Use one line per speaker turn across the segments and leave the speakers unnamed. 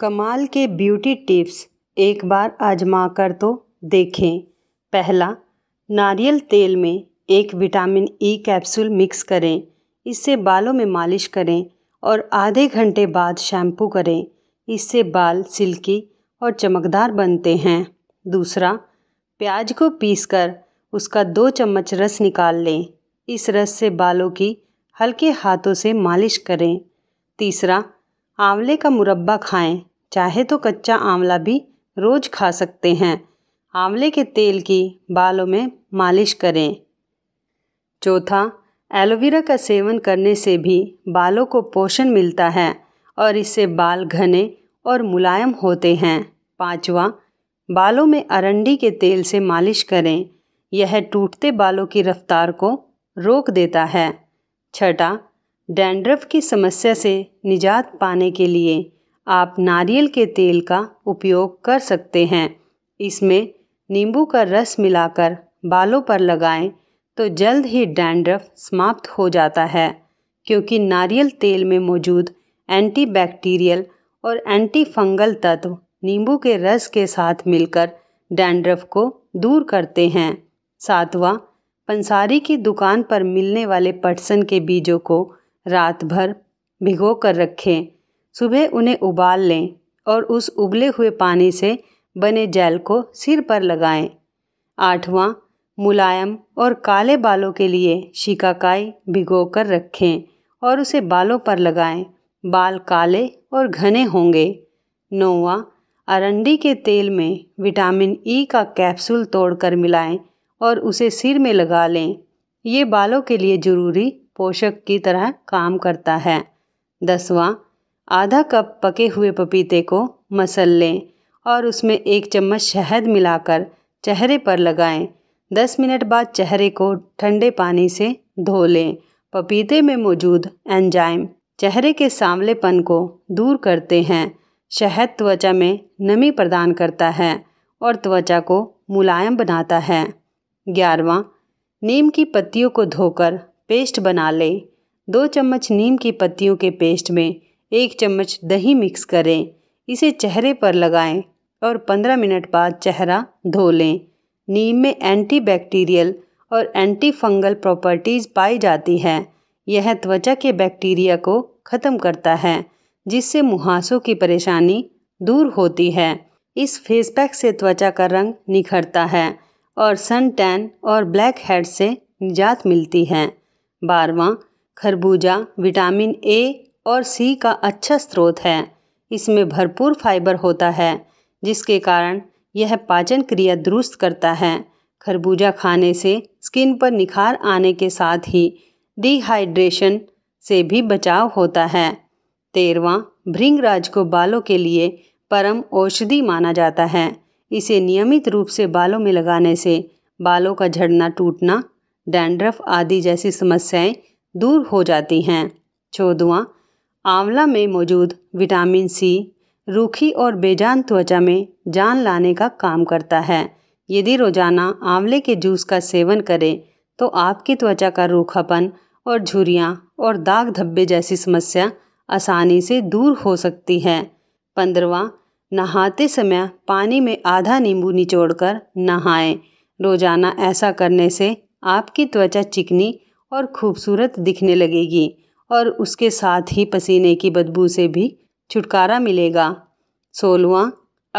कमाल के beauty tips एक बार आजमा कर तो देखें पहला नारियल तेल में एक vitamin E e capsule mix करें इससे बालों में मालिश करें और आधे घंटे बाद शैम्पू करें इससे बाल सिल्की और चमकदार बनते हैं दूसरा प्याज को पीसकर उसका दो चम्मच रस निकाल लें इस रस से बालों की हल्के हाथों से मालिश करें तीसरा आंवले का मुरब्बा खाएं चाहे तो कच्चा आंवला भी रोज़ खा सकते हैं आंवले के तेल की बालों में मालिश करें चौथा एलोवेरा का सेवन करने से भी बालों को पोषण मिलता है और इससे बाल घने और मुलायम होते हैं पांचवा बालों में अरंडी के तेल से मालिश करें यह टूटते बालों की रफ्तार को रोक देता है छठा डैंड्रफ की समस्या से निजात पाने के लिए आप नारियल के तेल का उपयोग कर सकते हैं इसमें नींबू का रस मिलाकर बालों पर लगाएं तो जल्द ही डैंड्रफ समाप्त हो जाता है क्योंकि नारियल तेल में मौजूद एंटीबैक्टीरियल और एंटी फंगल तत्व नींबू के रस के साथ मिलकर डैंड्रफ को दूर करते हैं सातवां पंसारी की दुकान पर मिलने वाले पटसन के बीजों को रात भर भिगो कर रखें सुबह उन्हें उबाल लें और उस उबले हुए पानी से बने जेल को सिर पर लगाएं। आठवां मुलायम और काले बालों के लिए शिकाकाई भिगो कर रखें और उसे बालों पर लगाएं। बाल काले और घने होंगे नौवा अरंडी के तेल में विटामिन ई e का कैप्सूल तोड़कर मिलाएं और उसे सिर में लगा लें ये बालों के लिए ज़रूरी पोषक की तरह काम करता है दसवां आधा कप पके हुए पपीते को मसल लें और उसमें एक चम्मच शहद मिलाकर चेहरे पर लगाएं। दस मिनट बाद चेहरे को ठंडे पानी से धो लें पपीते में मौजूद एंजाइम चेहरे के सांवलेपन को दूर करते हैं शहद त्वचा में नमी प्रदान करता है और त्वचा को मुलायम बनाता है ग्यारहवा नीम की पत्तियों को धोकर पेस्ट बना लें दो चम्मच नीम की पत्तियों के पेस्ट में एक चम्मच दही मिक्स करें इसे चेहरे पर लगाएं और 15 मिनट बाद चेहरा धो लें नीम में एंटीबैक्टीरियल और एंटी फंगल प्रॉपर्टीज़ पाई जाती हैं यह त्वचा के बैक्टीरिया को ख़त्म करता है जिससे मुहासों की परेशानी दूर होती है इस फेस पैक से त्वचा का रंग निखरता है और सन टैन और ब्लैक हेड से निजात मिलती है बारवा खरबूजा विटामिन ए और सी का अच्छा स्रोत है इसमें भरपूर फाइबर होता है जिसके कारण यह पाचन क्रिया दुरुस्त करता है खरबूजा खाने से स्किन पर निखार आने के साथ ही डिहाइड्रेशन से भी बचाव होता है तेरवा भृंगराज को बालों के लिए परम औषधि माना जाता है इसे नियमित रूप से बालों में लगाने से बालों का झड़ना टूटना डैंड्रफ आदि जैसी समस्याएं दूर हो जाती हैं चौदवा आंवला में मौजूद विटामिन सी रूखी और बेजान त्वचा में जान लाने का काम करता है यदि रोजाना आंवले के जूस का सेवन करें तो आपकी त्वचा का रूखापन और झुरियाँ और दाग धब्बे जैसी समस्या आसानी से दूर हो सकती है पंद्रवा नहाते समय पानी में आधा नींबू निचोड़कर नहाएं रोजाना ऐसा करने से आपकी त्वचा चिकनी और खूबसूरत दिखने लगेगी और उसके साथ ही पसीने की बदबू से भी छुटकारा मिलेगा सोलवा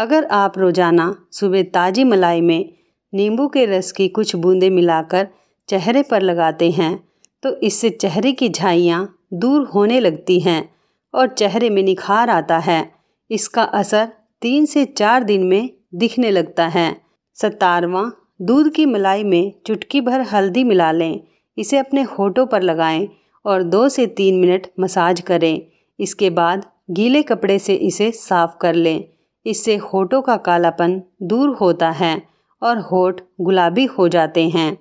अगर आप रोज़ाना सुबह ताज़ी मलाई में नींबू के रस की कुछ बूंदें मिलाकर चेहरे पर लगाते हैं तो इससे चेहरे की झाइयाँ दूर होने लगती हैं और चेहरे में निखार आता है इसका असर तीन से चार दिन में दिखने लगता है सतारवा दूध की मलाई में चुटकी भर हल्दी मिला लें इसे अपने होठों पर लगाएं और दो से तीन मिनट मसाज करें इसके बाद गीले कपड़े से इसे साफ कर लें इससे होठों का कालापन दूर होता है और होठ गुलाबी हो जाते हैं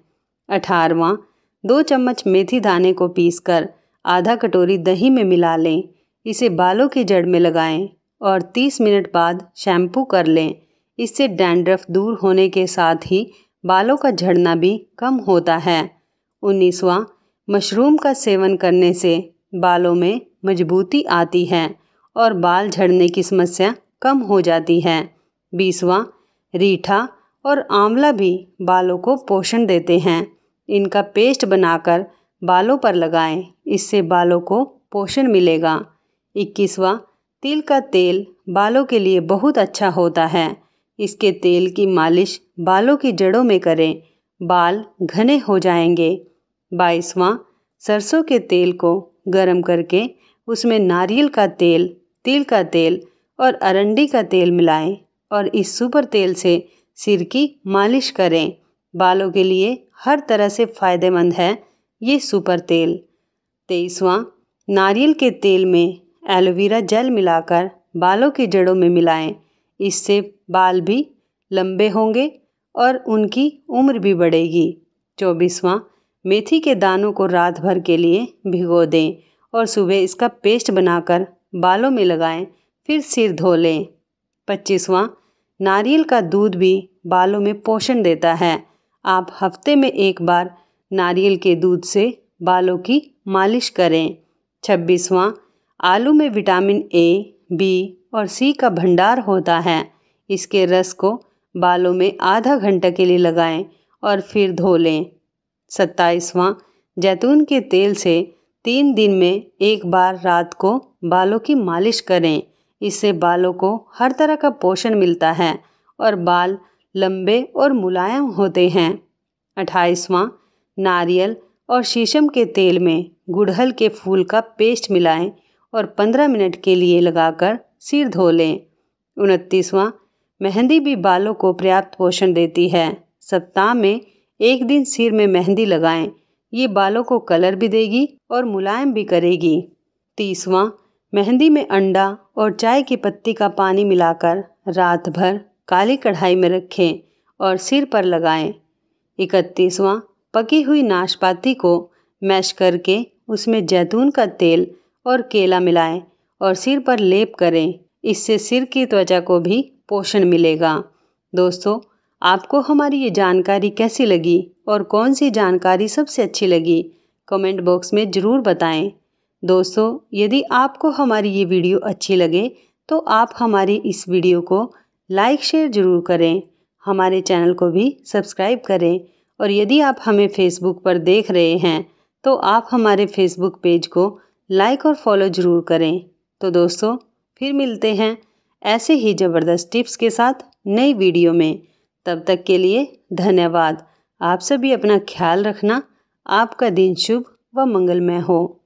अठारवा दो चम्मच मेथी दाने को पीसकर आधा कटोरी दही में मिला लें इसे बालों की जड़ में लगाएं और 30 मिनट बाद शैम्पू कर लें इससे डैंड्रफ दूर होने के साथ ही बालों का झड़ना भी कम होता है उन्नीसवा मशरूम का सेवन करने से बालों में मजबूती आती है और बाल झड़ने की समस्या कम हो जाती है बीसवा रीठा और आंवला भी बालों को पोषण देते हैं इनका पेस्ट बनाकर बालों पर लगाएं इससे बालों को पोषण मिलेगा इक्कीसवा तिल का तेल बालों के लिए बहुत अच्छा होता है इसके तेल की मालिश बालों की जड़ों में करें बाल घने हो जाएंगे बाईसवां सरसों के तेल को गर्म करके उसमें नारियल का तेल तिल का तेल और अरंडी का तेल मिलाएं और इस सुपर तेल से सिर की मालिश करें बालों के लिए हर तरह से फ़ायदेमंद है ये सुपर तेल तेईसवां नारियल के तेल में एलोवेरा जेल मिलाकर बालों की जड़ों में मिलाएं इससे बाल भी लंबे होंगे और उनकी उम्र भी बढ़ेगी चौबीसवां मेथी के दानों को रात भर के लिए भिगो दें और सुबह इसका पेस्ट बनाकर बालों में लगाएं फिर सिर धो लें पच्चीसवां नारियल का दूध भी बालों में पोषण देता है आप हफ्ते में एक बार नारियल के दूध से बालों की मालिश करें छब्बीसवां आलू में विटामिन ए बी और सी का भंडार होता है इसके रस को बालों में आधा घंटा के लिए लगाएं और फिर धो लें सत्ताईसवां जैतून के तेल से तीन दिन में एक बार रात को बालों की मालिश करें इससे बालों को हर तरह का पोषण मिलता है और बाल लंबे और मुलायम होते हैं अट्ठाईसवां नारियल और शीशम के तेल में गुड़हल के फूल का पेस्ट मिलाएं और पंद्रह मिनट के लिए लगाकर सिर धो लें उनतीसवां मेहंदी भी बालों को पर्याप्त पोषण देती है सप्ताह में एक दिन सिर में मेहंदी लगाएं ये बालों को कलर भी देगी और मुलायम भी करेगी तीसवा मेहंदी में अंडा और चाय की पत्ती का पानी मिलाकर रात भर काली कढ़ाई में रखें और सिर पर लगाएं। इकतीसवां पकी हुई नाशपाती को मैश करके उसमें जैतून का तेल और केला मिलाएं और सिर पर लेप करें इससे सिर की त्वचा को भी पोषण मिलेगा दोस्तों आपको हमारी ये जानकारी कैसी लगी और कौन सी जानकारी सबसे अच्छी लगी कमेंट बॉक्स में ज़रूर बताएं दोस्तों यदि आपको हमारी ये वीडियो अच्छी लगे तो आप हमारी इस वीडियो को लाइक शेयर ज़रूर करें हमारे चैनल को भी सब्सक्राइब करें और यदि आप हमें फेसबुक पर देख रहे हैं तो आप हमारे फेसबुक पेज को लाइक और फॉलो ज़रूर करें तो दोस्तों फिर मिलते हैं ऐसे ही ज़बरदस्त टिप्स के साथ नई वीडियो में तब तक के लिए धन्यवाद आप सभी अपना ख्याल रखना आपका दिन शुभ व मंगलमय हो